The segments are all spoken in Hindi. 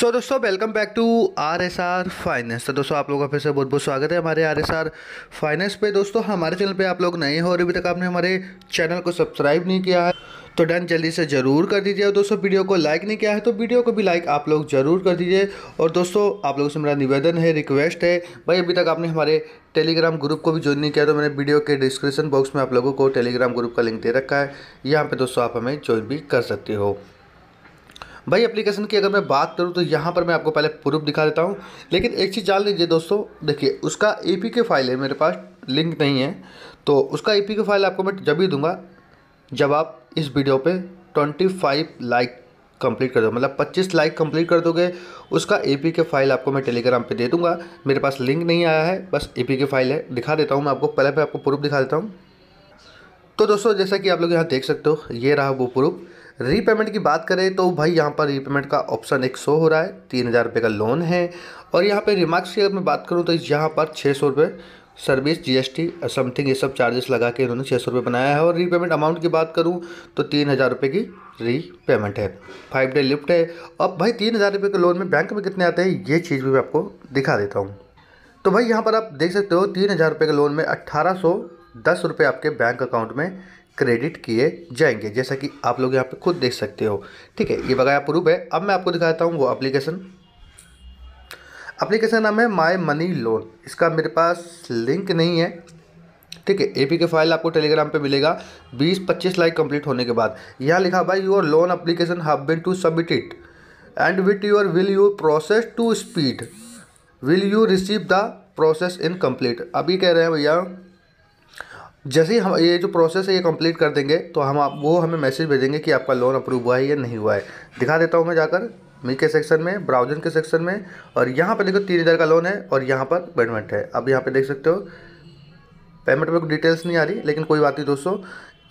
सो so, दोस्तों welcome back to R S R finance तो दोस्तों आप लोगों का फिर से बहुत बहुत स्वागत है हमारे आर एस आर फाइनेंस पे दोस्तों हमारे चैनल पे आप लोग नए हो और अभी तक आपने हमारे चैनल को सब्सक्राइब नहीं किया है तो डन जल्दी से ज़रूर कर दीजिए और दोस्तों वीडियो को लाइक नहीं किया है तो वीडियो को भी लाइक आप लोग ज़रूर कर दीजिए और दोस्तों आप लोगों से मेरा निवेदन है रिक्वेस्ट है भाई अभी तक आपने हमारे टेलीग्राम ग्रुप को भी ज्वाइन नहीं किया तो मैंने वीडियो के डिस्क्रिप्शन बॉक्स में आप लोगों को टेलीग्राम ग्रुप का लिंक दे रखा है यहाँ पर दोस्तों आप हमें ज्वाइन भी कर सकते हो भाई एप्लीकेशन की अगर मैं बात करूँ तो यहाँ पर मैं आपको पहले प्रूफ दिखा देता हूँ लेकिन एक चीज़ जान लीजिए दोस्तों देखिए उसका ए पी के फाइल है मेरे पास लिंक नहीं है तो उसका ए पी के फाइल आपको मैं जब ही दूंगा जब आप इस वीडियो पे 25 लाइक कंप्लीट कर दो मतलब 25 लाइक कंप्लीट कर दोगे उसका ए पी के फाइल आपको मैं टेलीग्राम पे दे दूंगा मेरे पास लिंक नहीं आया है बस ए पी के फाइल है दिखा देता हूँ मैं आपको पहले मैं आपको प्रूफ दिखा देता हूँ तो दोस्तों जैसा कि आप लोग यहाँ देख सकते हो ये रहा वो प्रूफ रीपेमेंट की बात करें तो भाई यहाँ पर रीपेमेंट का ऑप्शन एक सौ हो रहा है तीन हज़ार रुपये का लोन है और यहाँ पे रिमार्क्स की अगर मैं बात करूँ तो यहाँ पर छः सौ रुपये सर्विस जीएसटी समथिंग ये सब चार्जेस लगा के इन्होंने छः सौ रुपये बनाया है और रीपेमेंट अमाउंट की बात करूँ तो तीन हज़ार रुपये की रीपेमेंट है फाइव डे लिफ्ट है अब भाई तीन हज़ार रुपये के लोन में बैंक में कितने आते हैं ये चीज़ भी मैं आपको दिखा देता हूँ तो भाई यहाँ पर आप देख सकते हो तीन हज़ार रुपये के लोन में अट्ठारह सौ दस रुपये आपके बैंक अकाउंट में क्रेडिट किए जाएंगे जैसा कि आप लोग यहाँ पे खुद देख सकते हो ठीक है ये बकाया प्रूफ है अब मैं आपको दिखाता हूँ वो एप्लीकेशन एप्लीकेशन नाम है माई मनी लोन इसका मेरे पास लिंक नहीं है ठीक है पी के फाइल आपको टेलीग्राम पे मिलेगा 20-25 लाइक कंप्लीट होने के बाद यहाँ लिखा भाई your loan application have been to submit it and with your will you process to speed will you receive the process in complete अभी कह रहे हैं भैया जैसे ही हम ये जो प्रोसेस है ये कंप्लीट कर देंगे तो हम आप वो हमें मैसेज भेजेंगे कि आपका लोन अप्रूव हुआ है या नहीं हुआ है दिखा देता हूँ मैं जाकर मी के सेक्शन में ब्राउजन के सेक्शन में और यहाँ पर देखो तीन हज़ार का लोन है और यहाँ पर पेमेंट है अब यहाँ पर देख सकते हो पेमेंट में डिटेल्स नहीं आ रही लेकिन कोई बात नहीं दोस्तों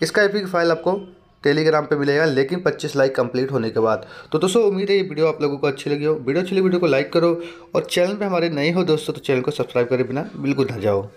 इसका एपी फाइल आपको टेलीग्राम पे मिलेगा लेकिन 25 लाइक कंप्लीट होने के बाद तो दोस्तों उम्मीद है ये वीडियो आप लोगों को अच्छी लगी हो वीडियो अच्छी लगी वीडियो को लाइक करो और चैनल पे हमारे नए हो दोस्तों तो चैनल को सब्सक्राइब करे बिना बिल्कुल ना जाओ